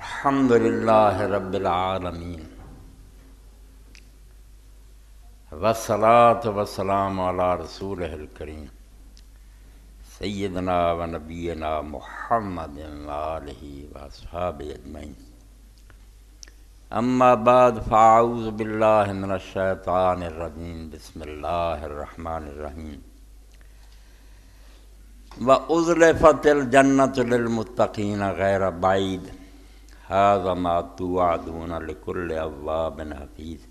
अल्हम्दुलिल्लाह रब्बिलआलमीन वसलात वसलाम आला रसूल करीम सैदना व नबीना मोहम्मद वसहाब अजमैन अम्मा बाद फ़ाउज़ बिल्लाशैतानरजीम बसमीम व उज़ल फ़तिल जन्नतमतिन गैर बाइद हाजमा तुआदून लकुल अव्वा बिन हफीज़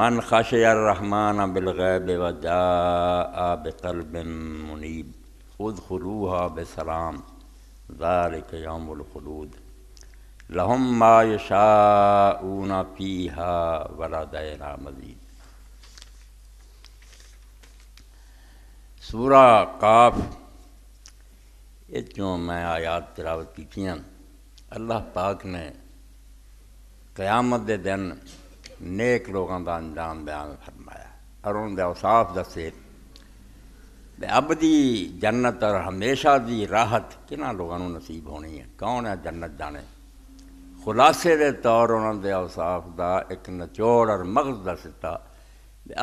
मन खशरहमान बिलगैब वजा बकल बिन मुनीब उद खलूहा बसलाम ज़ालिक यौमलखलूद लहम मायशा फ़ीहा वला दैना मजीद सूरा काफ ये जो मैं आयात तिलावत की थी अल्लाह पाक ने क्यामत दे दिन नेक लोगों का अंजाम बयान फरमाया और उन्होंने अवसाफ दसे अब दी जन्नत और हमेशा की राहत कि लोगों को नसीब होनी है कौन है जन्नत जाने खुलासे के तौर उन्होंने अवसाफ का एक नचोड़ और मगज दस दिता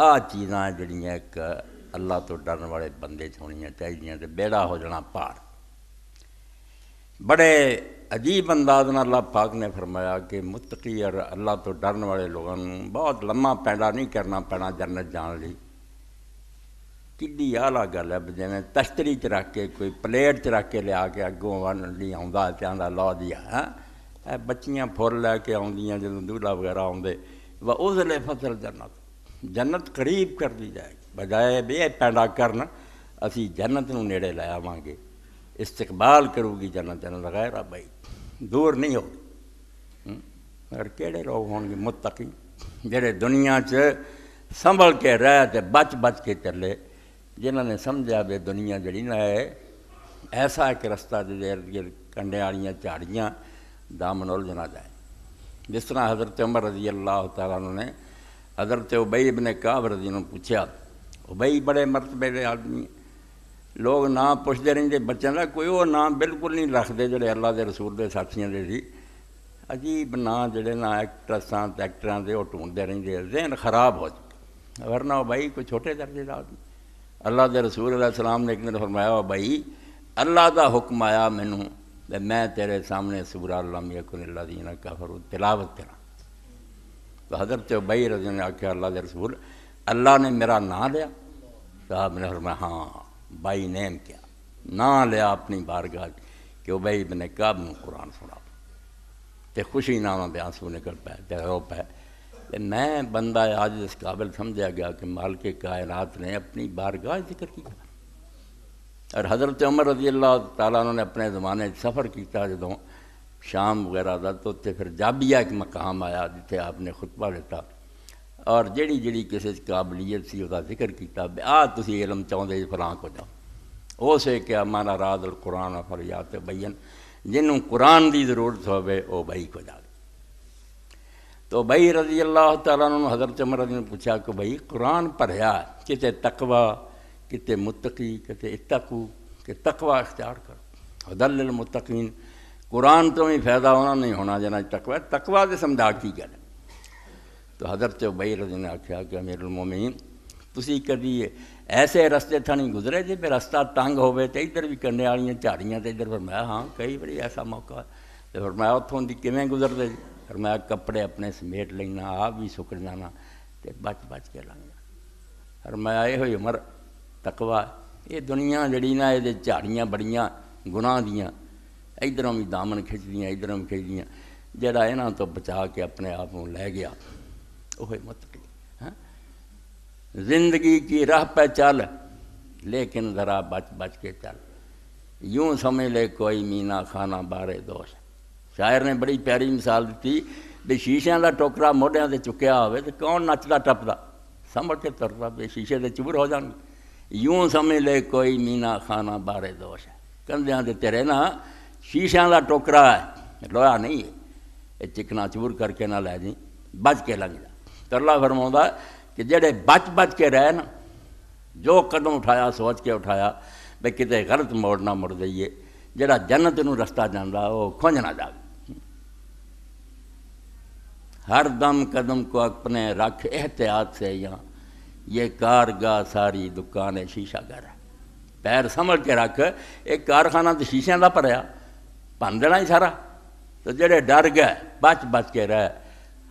आह चीज़ा जड़ियाँ एक अल्लाह तो डरन वाले बंदे होनी चाहिए तो बेड़ा हो जाना पार बड़े अजीब अंदाज में अल्लाह पाक ने फरमाया कि मुतकी और अल्लाह तो डरन वाले लोगों को बहुत लम्मा पैड़ा नहीं करना पैना जन्नत जाने ली कि आला गल है जिमें तश्तरी च रख के कोई प्लेट च रख के लिया के अगों वन ली आँदा ला दिया है बच्चिया फुल लैके ਲੈ जो ਆਉਂਦੀਆਂ वगैरह ਦੂਲਾ ਵਗੈਰਾ ਆਉਂਦੇ ਵਾ ਉਸਲੇ ਫਸਲ ਜੰਨਤ ਜੰਨਤ ਕਰੀਬ ਕਰਦੀ ਜਾਏਗੀ ਬਜਾਏ ਵੀ ਇਹ ਪੈਂਡਾ ਕਰਨ ਅਸੀਂ ਜੰਨਤ ਨੂੰ इस्तेबाल करूगी जन्नत जन्नत गैर भाई दूर नहीं होगी हम्म? मगर केड़े लोग होंगे मुत्तकी जेड़े दुनिया च संभल के रह बच बच के चले जिन्होंने समझा बे दुनिया जड़ी ना है ऐसा एक रस्ता जो इर्द गिर्द कंडे वाली झाड़ियाँ दामन उलझना जाए जिस तरह हज़रत उमर रजी अल्लाह तला ने हज़रत उबई इबन काब रजी ने पूछा उबई बड़े मरतबे आदमी लोग ना पुछते रहते बच्चों का कोई वो ना बिल्कुल नहीं रखते जोड़े अल्लाह के रसूल के साथियों के सी अजीब ना जोड़े ना एक्ट्रसा तो एक्टर के वो ढूंढते रहेंगे जहन खराब हो जाए ना बई कोई छोटे दर्जे का आदमी अल्लाह के रसूल सलाम ने एक दिन फरमाया बई अल्लाह का हुक्म आया मैनू मैं तेरे सामने सूर लामी अकुन अल्लाह दी कफर तिलावत तेरा तो हजरत बई रजू ने आख्या अल्लाह के रसूल अल्लाह ने मेरा ना लिया साहब तो ने फरमाया हाँ भाई नेम क्या ना लिया अपनी बारगाह कि भाई मैंने कब न कुरान सुना तो खुशी ना बयान सू निकल पाए तो रो पाए तो मैं बंदा आज इस काबिल समझा गया कि मालिक कायनात ने अपनी बारगाह जिक्र किया और हज़रत उमर रजी अल्लाह तला ने अपने ज़माने सफ़र किया जो शाम वगैरह का तो उत्तर फिर जाबिया एक मकाम आया जिथे आपने खुतबा दिता और जड़ी जड़ी किसी काबिलियत उसका जिक्र किया आई इलम चाहते फलां को जाओ उस क्या माना राज कुरान फर याद बइन जिन्हों कुरान की जरूरत हो बई को जाए तो बई रजी अल्लाह तला हजरत अमरत ने पूछा कि बई कुरान भरया कि तकवा कित मुतकी कित इतकू कि तकवा अख्तियार करो हदल मुतकीन कुरान तो भी फायदा उन्होंने होना जहाँ तकवा तकवा से समझा की गल है तो हजरत उबई रजी ने आख्या कि अमीरुल मोमिन ਤੁਸੀਂ ਕਰੀਏ ਐਸੇ ਰਸਤੇ ਥਾਣੀ ਗੁਜ਼ਰੇ ਜੇ ਵੀ ਰਸਤਾ ਤੰਗ ਹੋਵੇ ਤੇ ਇੱਧਰ ਵੀ ਕੰਨੇ ਵਾਲੀਆਂ ਝਾੜੀਆਂ ਤੇ ਇੱਧਰ ਫਰਮਾਇਆ ਹਾਂ ਕਈ ਵਾਰੀ ਐਸਾ ਮੌਕਾ ਤੇ ਫਰਮਾਇਆ ਉੱਥੋਂ ਦੀ ਕਿਵੇਂ ਗੁਜ਼ਰਦੇ ਜੀ ਫਰਮਾਇਆ ਕੱਪੜੇ ਆਪਣੇ ਸਮੇਟ ਲੈਣਾ ਆਪ ਵੀ ਸੁੱਕ ਜਾਣਾ ਤੇ ਬਚ ਬਚ ਕੇ ਲੰਘਣਾ ਫਰਮਾਇਆ ਇਹੋ ਹੀ ਉਮਰ ਤਕਵਾ ਇਹ ਦੁਨੀਆ ਜਿਹੜੀ ਨਾ ਇਹਦੇ ਝਾੜੀਆਂ ਬੜੀਆਂ ਗੁਨਾਹ ਦੀਆਂ ਇਧਰੋਂ ਵੀ ਦਾਮਨ ਖਿੱਚਦੀਆਂ ਇਧਰੋਂ ਖਿੱਚਦੀਆਂ ਜਿਹੜਾ ਇਹਨਾਂ ਤੋਂ ਬਚਾ ਕੇ ਆਪਣੇ ਆਪ ਨੂੰ ਲੈ ਗਿਆ ओहे मतली हाँ? जिंदगी की राह पे चल लेकिन जरा बच बच के चल यूं समझ ले कोई मीना खाना बारे दोष शायर ने बड़ी प्यारी मिसाल दी भी शीशे का टोकरा मोडिया से चुकया हो तो कौन नचता टपता समझ के तुरता बे शीशे से चुभर हो जाने यूं समझ ले कोई मीना खाना बारे दोष है कंध्या तेरे ना शीशे का टोकरा है लोया नहीं है चिकना चूर करके ना लै जी बच के लंघ जा तरला फरमाउँदा कि जेह्ड़े बच बच के रह जो कदम उठाया सोच के उठाया भाई कि गलत मोड़ ना मुड़ जाइए जेह्ड़ा जन्नत नू रस्ता जाता वह खुंझ ना जावे हर दम कदम को अपने रख एहतियात से या ये कारगा सारी दुकान है शीशा घर है पैर संभल के रख एक कारखाना तो शीशे का भरया भन देना ही सारा तो जेड़े डर गए बच बच के रह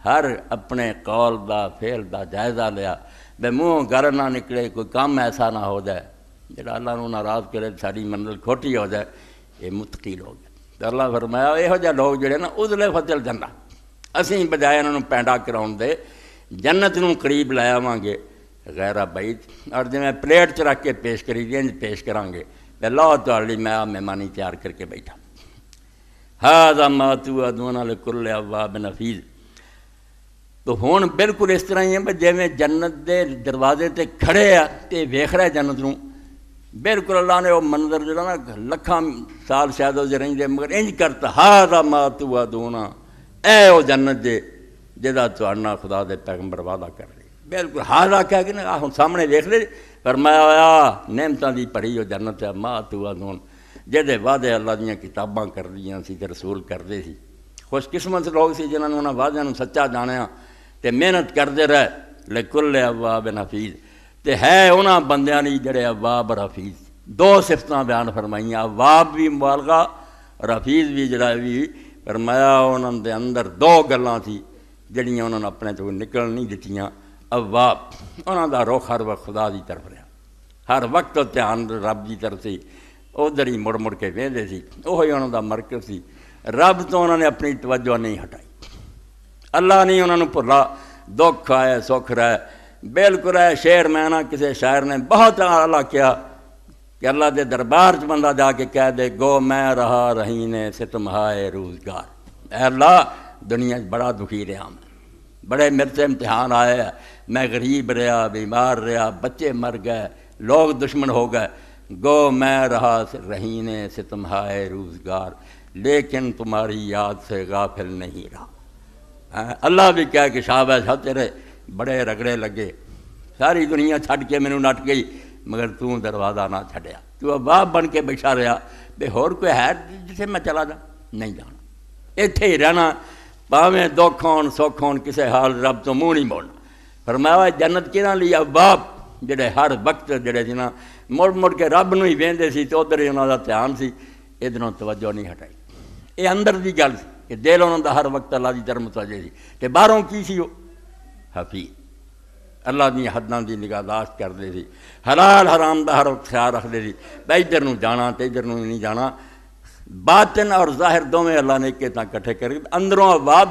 हर अपने कौल का फेल का जायजा लिया बे मूह गर ना निकले कोई कम ऐसा ना हो जाए जरा अल्लाह नाराज करे साड़ी मंजिल खोटी हो जाए ये मुतकी लोग अल्लाह फरमाया योजा लोग जोड़े ना उजले फसल जन्ना असी बजाय इन्होंने पेंडा करवा जन्नत न करीब आवे गैरा बई और जिमें प्लेट च रख के पेश करी इंज पेश करा बे लाओ ती मैं मेहमानी तैयार करके बैठा हाजा मातू अदून कुल्ले अब्बा बिन हफीज़ ਤੋ ਹੁਣ ਬਿਲਕੁਲ ਇਸ ਤਰ੍ਹਾਂ ਹੀ ਹੈ ਬਸ ਜਿਵੇਂ ਜੰਨਤ ਦੇ ਦਰਵਾਜ਼ੇ ਤੇ ਖੜੇ ਆ ਤੇ ਵੇਖ ਰਿਹਾ ਜੰਨਤ ਨੂੰ ਬਿਲਕੁਲ ਅੱਲਾ ਨੇ ਉਹ ਮੰਦਰ ਜਿਹੜਾ ਨਾ ਲੱਖਾਂ ਸਾਲ ਸ਼ਾਇਦ ਉਹ ਰਹਿੰਦੇ ਮਗਰ ਇੰਜ ਕਰਤਾ ਹਾਜ਼ਾ ਮਾ ਤੂਆ ਦੋਨਾ ਐ ਉਹ ਜੰਨਤ ਦੇ ਜਿਹਦਾ ਤੁਹਾਡਾ ਖੁਦਾ ਦੇ ਪੈਗੰਬਰ ਵਾਦਾ ਕਰ ਰਹੇ ਬਿਲਕੁਲ ਹਾਜ਼ਾ ਕਹਿ ਕੇ ਨਾ ਹੁਣ ਸਾਹਮਣੇ ਦੇਖ ਲੈ ਫਰਮਾਇਆ ਨਿਮਤਾਂ ਦੀ ਭਰੀ ਉਹ ਜੰਨਤ ਹੈ ਮਾ ਤੂਆ ਦੋਨ ਜਿਹਦੇ ਵਾਅਦੇ ਅੱਲਾ ਦੀਆਂ ਕਿਤਾਬਾਂ ਕਰਦੀਆਂ ਸੀ ਤੇ ਰਸੂਲ ਕਰਦੇ ਸੀ ਖੁਸ਼ਕਿਸਮਤ ਲੋਕ ਸੀ ਜਿਨ੍ਹਾਂ ਨੂੰ ਉਹਨਾਂ ਵਾਅਦਿਆਂ ਨੂੰ ਸੱਚਾ ਜਾਣਿਆ ਤੇ ਮਿਹਨਤ ਕਰਦੇ ਰਹਿ ਲਕੁਲ ਅਵਾਬ ਹਫੀਜ਼ ਤੇ ਹੈ ਉਹਨਾਂ ਬੰਦਿਆਂ ਲਈ ਜਿਹੜੇ ਅਵਾਬ ਹਫੀਜ਼ ਦੋ ਸਿਫਤਾਂ ਬਿਆਨ ਫਰਮਾਈਆਂ ਅਵਾਬ ਵੀ ਮੁਬਾਲਗਾ ਰਫੀਜ਼ ਵੀ ਜਿਹੜਾ ਵੀ ਫਰਮਾਇਆ ਉਹਨਾਂ ਦੇ ਅੰਦਰ ਦੋ ਗੱਲਾਂ ਸੀ ਜਿਹੜੀਆਂ ਉਹਨਾਂ ਨੂੰ ਆਪਣੇ ਤੋਂ ਨਿਕਲਣ ਨਹੀਂ ਦਿੱਤੀਆਂ ਅਵਾਬ ਉਹਨਾਂ ਦਾ ਰੁਖ ਹਰ ਵਕਤ ਖੁਦਾ ਦੀ ਤਰਫ ਰਿਹਾ ਹਰ ਵਕਤ ਧਿਆਨ ਰੱਬ ਦੀ ਤਰਫ ਸੀ ਉਧਰ ਹੀ ਮੁੜ ਮੁੜ ਕੇ ਵੇਂਦੇ ਸੀ ਉਹ ਹੀ ਉਹਨਾਂ ਦਾ ਮਰਕਜ਼ ਸੀ ਰੱਬ ਤੋਂ ਉਹਨਾਂ ਨੇ ਆਪਣੀ ਤਵੱਜੋ ਨਹੀਂ ਹਟਾਈ अल्लाह नहीं उन्होंने भुला दुख है सुख रहा बिल्कुल है शेर मैं ना किसी शायर ने बहुत आला किया कि अल्लाह के दरबार च बंदा जाके कह दे गो मैं रहा रही ने सितम हाए रोजगार अल्लाह दुनिया बड़ा दुखी रहा मैं बड़े मेरे से इम्तिहान आए मैं गरीब रहा बीमार रहा बच्चे मर गए लोग दुश्मन हो गए गो मैं रहा रही ने सितम हाए रोजगार लेकिन तुम्हारी याद से गाफिल नहीं रहा ਅੱਲਾ ਵੀ ਕਹਿ ਕੇ ਸਾਹਬ ਸਭ ਤੇਰੇ ਬੜੇ ਰਗੜੇ ਲੱਗੇ ਸਾਰੀ ਦੁਨੀਆ ਛੱਡ ਕੇ ਮੈਨੂੰ ਨੱਟ ਗਈ ਮਗਰ ਤੂੰ ਦਰਵਾਜ਼ਾ ਨਾ ਛੱਡਿਆ ਤੂੰ ਅਬਾਬ ਬਣ ਕੇ ਬਿਠਾ ਰਿਹਾ ਤੇ ਹੋਰ ਕੋਈ ਹੈ ਜਿੱਥੇ ਮੈਂ ਚਲਾ ਜਾ ਨਹੀਂ ਜਾਣਾ ਇੱਥੇ ਹੀ ਰਹਿਣਾ ਭਾਵੇਂ ਦੁੱਖ ਹੋਣ ਸੁੱਖ ਹੋਣ ਕਿਸੇ ਹਾਲ ਰੱਬ ਤੋਂ ਮੂੰਹ ਨਹੀਂ ਮੋੜਨਾ ਫਰਮਾਇਆ ਜੰਨਤ ਕਿਹਨਾਂ ਲਈ ਅਬਾਬ ਜਿਹੜੇ ਹਰ ਵਕਤ ਜਿਹੜੇ ਜਿਨ੍ਹਾਂ ਮੁੜ ਮੁੜ ਕੇ ਰੱਬ ਨੂੰ ਹੀ ਵੇਂਦੇ ਸੀ ਤੇ ਉਧਰ ਹੀ ਉਹਨਾਂ ਦਾ ਧਿਆਨ ਸੀ ਇਧਰੋਂ ਤਵੱਜੋ ਨਹੀਂ ਹਟਾਈ ਇਹ ਅੰਦਰ ਦੀ ਗੱਲ ਸੀ કે દેલોનંદ હર વખત અલ્લાહની ધર્મતા જે बहरों की सी हफी अल्लाह दी हद्दां की निगाहदाश्त करते थे हलाल हराम का हर ख्याल रखते थे भाई इधर जाना तो इधर नहीं जाना बातन और जाहिर दोवें अल्लाह ने केता कट्ठे कर अंदरों अबाब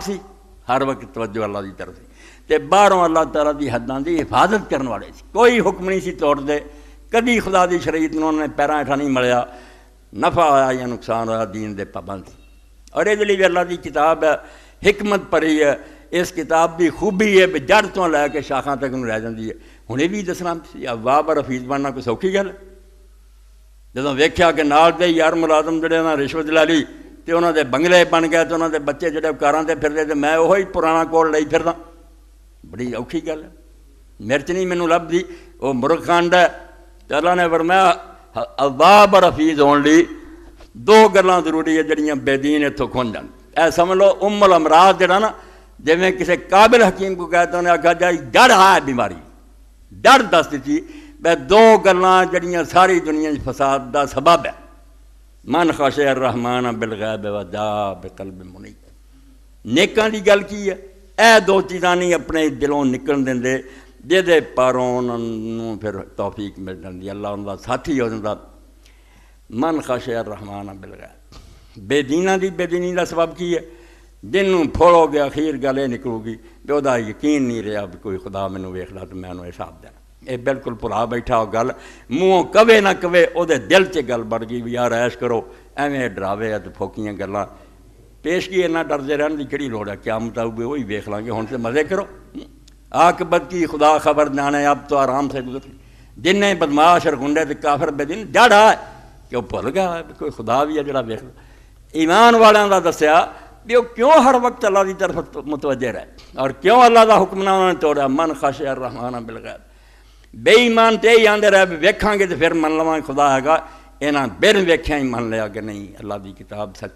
हर वक्त तवज्जो अल्लाह की तरफ से तो अल्लाह तला की हदा की हिफाजत करने वाले से कोई हुक्म नहीं सी तोड़ते कभी खुदा की में उन्होंने पैर हेठा नहीं मलिया नफा आया या नुकसान होया दीन के पाबंद ਅਰੇਗਲੀ ਵੇਲਾ ਦੀ ਕਿਤਾਬ ਹੈ ਹਕਮਤ ਭਰੀ ਹੈ ਇਸ ਕਿਤਾਬ ਦੀ ਖੂਬੀ ਹੈ ਵੀ ਜੜ ਤੋਂ ਲੈ ਕੇ ਸ਼ਾਖਾਂ ਤੱਕ ਨੂੰ ਰਹਿ ਜਾਂਦੀ ਹੈ ਹੁਣ ਇਹ ਵੀ ਦੱਸਣਾ ਸੀ ਵਾਹ ਬਰ ਹਫੀਜ਼ ਬਣਨਾ ਕੋਈ ਸੌਖੀ ਗੱਲ ਜਦੋਂ ਵੇਖਿਆ ਕਿ ਨਾਲ ਦੇ ਯਾਰ ਮੁਲਾਜ਼ਮ ਜਿਹੜੇ ਉਹਨਾਂ ਰਿਸ਼ਵਤ ਲੈ ਲਈ ਤੇ ਉਹਨਾਂ ਦੇ ਬੰਗਲੇ ਬਣ ਗਏ ਤੇ ਉਹਨਾਂ ਦੇ ਬੱਚੇ ਜਿਹੜੇ ਕਾਰਾਂ ਤੇ ਫਿਰਦੇ ਤੇ ਮੈਂ ਉਹੀ ਪੁਰਾਣਾ ਕੋਲ ਲਈ ਫਿਰਦਾ ਬੜੀ ਔਖੀ ਗੱਲ ਹੈ ਮਿਰਚ ਨਹੀਂ ਮੈਨੂੰ ਲੱਭਦੀ ਉਹ ਮੁਰਖੰਡ ਹੈ ਤੇ ਅੱਲਾ ਨੇ ਫਰਮਾਇਆ ਅਜ਼ਾਬ ਰਫੀਜ਼ ਓਨਲੀ दो गलां जरूरी है जड़िया बेदीन इतों खुन जान यह समझ लो उम्मल अमराज जरा ना जिमें किसी काबिल हकीम को कहते उन्हें आखा जा डर आ बीमारी डर दस दी मैं दो गल् जड़िया सारी दुनिया फसाद का सबब है मन खश है रहमान बिलगै बेवादा बिकल बिमुनी नेक गल की है यह दो चीज़ा नहीं अपने दिलों निकल देंगे जेदे पारों उन्होंने फिर तोफीक मिल जाती अल्लाह उन्हों साथी हो जाता मन खश है रहमान बिल गया बेदीना की बेदीनी का सबब की है जिनू फुल हो गया अखीर गले निकलूगी तो वह यकीन नहीं रहा भी कोई खुदा मैंने वेखला तो मैं हिसाब दें ये बिल्कुल भुला बैठा हो गल मूहो कवे ना कवे वो दिल से गल बढ़ गई भी यार ऐश करो एवें डरावे तो फोकिया गल् पेशगी इन्ना डरते रहने की कड़ी लड़ है क्या मुताबे वही वेख लाँगे हूँ तो मजे करो आक बदकी खुदा खबर जाने आप तो आराम से गुजर जिन्हें बदमाश और गुंडे तो काफिर बेदिन डाढ़ा है क्यों भुल गया कोई खुदा भी है जरा वेख ईमान वाल दसिया भी वह क्यों हर वक्त अल्लाह की तरफ मुतवजे रहे और क्यों अल्लाह का हुक्म ना उन्होंने तोड़िया मन खश यार रहमाना बिल गया बेईमान तो यही आँदे रहे वेखा तो फिर मन लवान खुदा है इन्होंने बिन वेख्या ही मन लिया कि नहीं अल्लाह की किताब सच